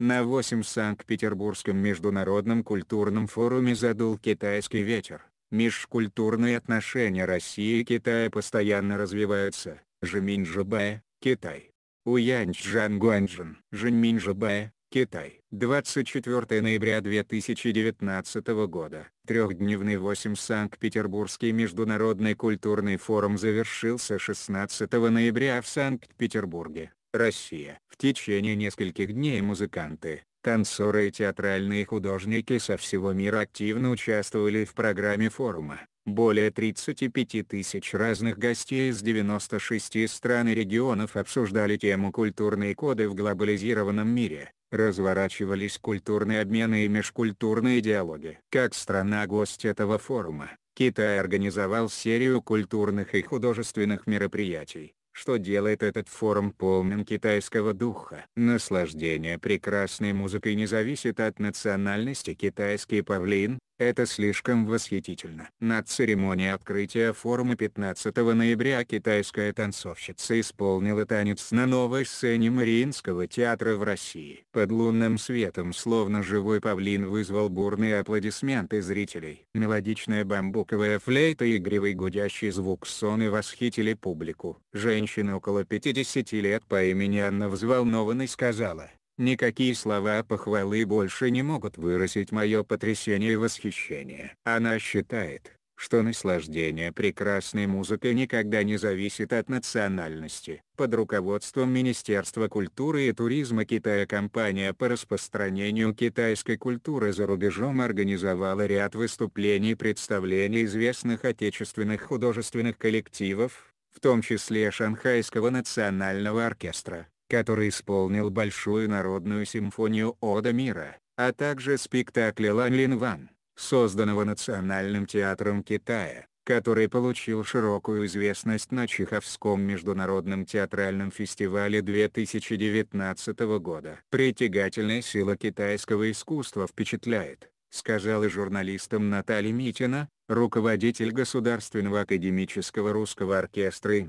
на 8 Санкт-Петербургском международном культурном форуме задул китайский ветер. Межкультурные отношения России и Китая постоянно развиваются. Жемин Жабая, Китай. Уянч Джан Гуанчжин. Жемин Жабая, Китай. 24 ноября 2019 года. Трехдневный 8 Санкт-Петербургский международный культурный форум завершился 16 ноября в Санкт-Петербурге. Россия. В течение нескольких дней музыканты, танцоры и театральные художники со всего мира активно участвовали в программе форума. Более 35 тысяч разных гостей из 96 стран и регионов обсуждали тему «Культурные коды в глобализированном мире», разворачивались культурные обмены и межкультурные диалоги. Как страна-гость этого форума, Китай организовал серию культурных и художественных мероприятий, что делает этот форум полным китайского духа. Наслаждение прекрасной музыкой не зависит от национальности. Китайский павлин это слишком восхитительно. На церемонии открытия форума 15 ноября китайская танцовщица исполнила танец на новой сцене Мариинского театра в России. Под лунным светом словно живой павлин вызвал бурные аплодисменты зрителей. Мелодичная бамбуковая флейта и игривый гудящий звук соны восхитили публику. Женщина около 50 лет по имени Анна взволнованно сказала Никакие слова похвалы больше не могут выразить мое потрясение и восхищение. Она считает, что наслаждение прекрасной музыкой никогда не зависит от национальности. Под руководством Министерства культуры и туризма Китая компания по распространению китайской культуры за рубежом организовала ряд выступлений и представлений известных отечественных художественных коллективов, в том числе Шанхайского национального оркестра, который исполнил Большую народную симфонию Ода мира, а также спектакль Лан Лин Ван, созданного Национальным театром Китая, который получил широкую известность на Чеховском международном театральном фестивале 2019 года. «Притягательная сила китайского искусства впечатляет», сказала журналистам Наталья Митина, руководитель Государственного академического русского оркестра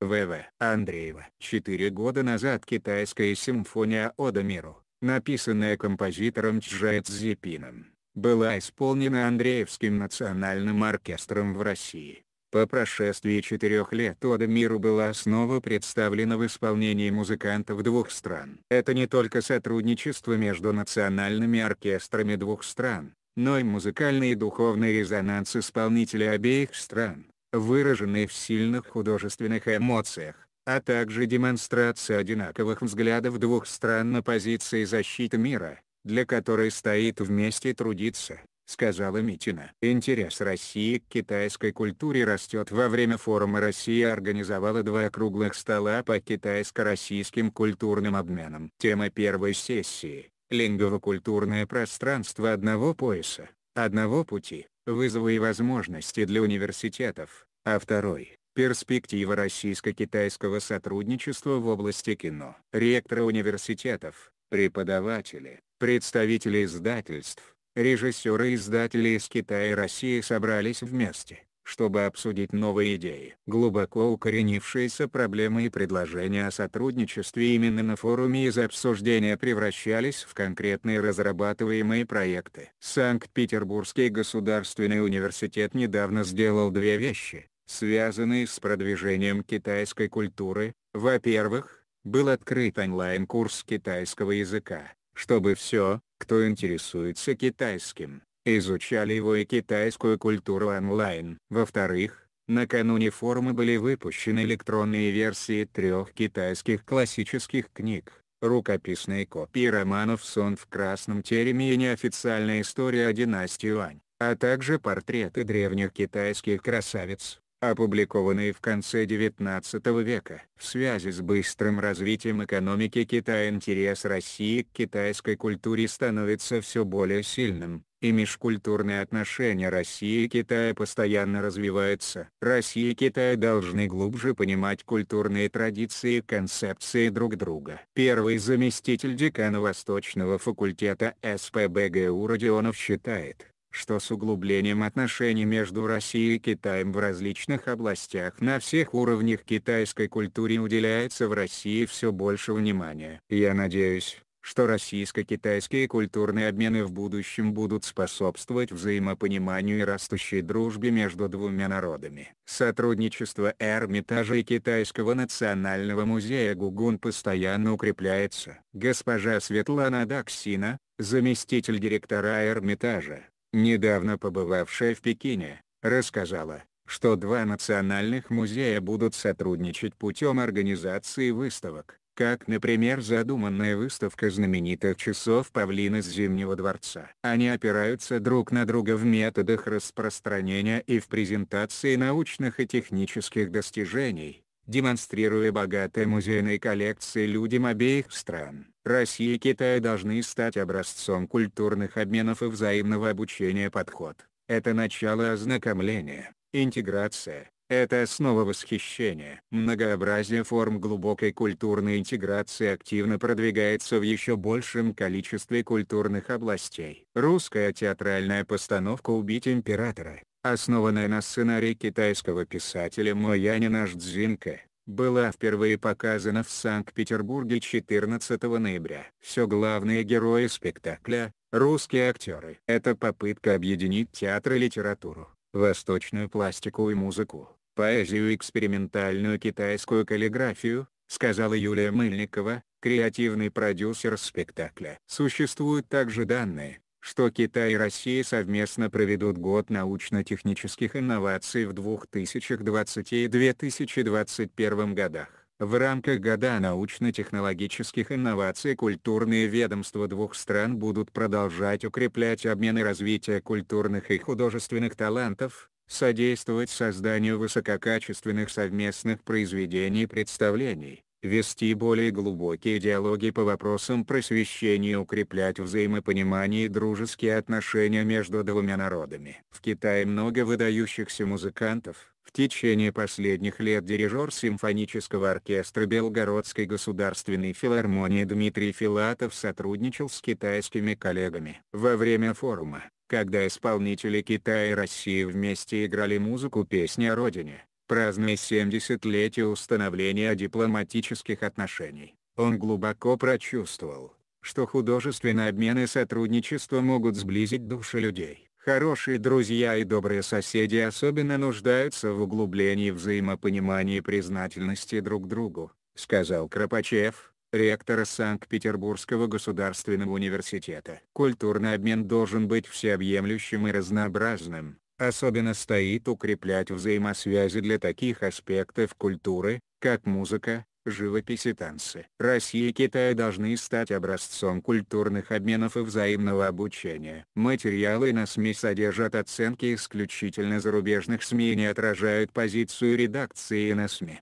в.В. Андреева. Четыре года назад китайская симфония «Ода миру», написанная композитором Чжэ Цзипином, была исполнена Андреевским национальным оркестром в России. По прошествии четырех лет «Ода миру» была снова представлена в исполнении музыкантов двух стран. Это не только сотрудничество между национальными оркестрами двух стран, но и музыкальный и духовный резонанс исполнителей обеих стран выраженные в сильных художественных эмоциях, а также демонстрация одинаковых взглядов двух стран на позиции защиты мира, для которой стоит вместе трудиться, сказала Митина. Интерес России к китайской культуре растет во время форума Россия организовала два круглых стола по китайско-российским культурным обменам. Тема первой сессии – лингово-культурное пространство одного пояса одного пути – вызовы и возможности для университетов, а второй – перспектива российско-китайского сотрудничества в области кино. Ректоры университетов, преподаватели, представители издательств, режиссеры и издатели из Китая и России собрались вместе чтобы обсудить новые идеи. Глубоко укоренившиеся проблемы и предложения о сотрудничестве именно на форуме из обсуждения превращались в конкретные разрабатываемые проекты. Санкт-Петербургский государственный университет недавно сделал две вещи, связанные с продвижением китайской культуры. Во-первых, был открыт онлайн-курс китайского языка, чтобы все, кто интересуется китайским, изучали его и китайскую культуру онлайн. Во-вторых, накануне форума были выпущены электронные версии трех китайских классических книг, рукописные копии романов «Сон в красном тереме» и «Неофициальная история о династии Вань», а также портреты древних китайских красавиц опубликованные в конце XIX века. В связи с быстрым развитием экономики Китая интерес России к китайской культуре становится все более сильным и межкультурные отношения России и Китая постоянно развиваются. Россия и Китай должны глубже понимать культурные традиции и концепции друг друга. Первый заместитель декана Восточного факультета СПБГУ Родионов считает, что с углублением отношений между Россией и Китаем в различных областях на всех уровнях китайской культуре уделяется в России все больше внимания. Я надеюсь, что российско-китайские культурные обмены в будущем будут способствовать взаимопониманию и растущей дружбе между двумя народами. Сотрудничество Эрмитажа и Китайского национального музея Гугун постоянно укрепляется. Госпожа Светлана Даксина, заместитель директора Эрмитажа, недавно побывавшая в Пекине, рассказала, что два национальных музея будут сотрудничать путем организации выставок как, например, задуманная выставка знаменитых часов павлин Зимнего дворца. Они опираются друг на друга в методах распространения и в презентации научных и технических достижений, демонстрируя богатые музейные коллекции людям обеих стран. Россия и Китай должны стать образцом культурных обменов и взаимного обучения подход. Это начало ознакомления, интеграция, это основа восхищения. Многообразие форм глубокой культурной интеграции активно продвигается в еще большем количестве культурных областей. Русская театральная постановка «Убить императора», основанная на сценарии китайского писателя Моянина Ждзинка, была впервые показана в Санкт-Петербурге 14 ноября. Все главные герои спектакля — русские актеры. Это попытка объединить театр и литературу, восточную пластику и музыку поэзию и экспериментальную китайскую каллиграфию, сказала Юлия Мыльникова, креативный продюсер спектакля. Существуют также данные, что Китай и Россия совместно проведут год научно-технических инноваций в 2020 и 2021 годах. В рамках Года научно-технологических инноваций культурные ведомства двух стран будут продолжать укреплять обмены развития культурных и художественных талантов, содействовать созданию высококачественных совместных произведений и представлений, вести более глубокие диалоги по вопросам просвещения и укреплять взаимопонимание и дружеские отношения между двумя народами. В Китае много выдающихся музыкантов, в течение последних лет дирижер симфонического оркестра Белгородской государственной филармонии Дмитрий Филатов сотрудничал с китайскими коллегами. Во время форума когда исполнители Китая и России вместе играли музыку песни о родине, празднуя 70-летие установления дипломатических отношений, он глубоко прочувствовал, что художественные обмены и сотрудничество могут сблизить души людей. Хорошие друзья и добрые соседи особенно нуждаются в углублении взаимопонимания и признательности друг другу, сказал Кропачев, ректора Санкт-Петербургского государственного университета. Культурный обмен должен быть всеобъемлющим и разнообразным, особенно стоит укреплять взаимосвязи для таких аспектов культуры, как музыка, живопись и танцы. Россия и Китай должны стать образцом культурных обменов и взаимного обучения. Материалы на СМИ содержат оценки исключительно зарубежных СМИ и не отражают позицию редакции на СМИ.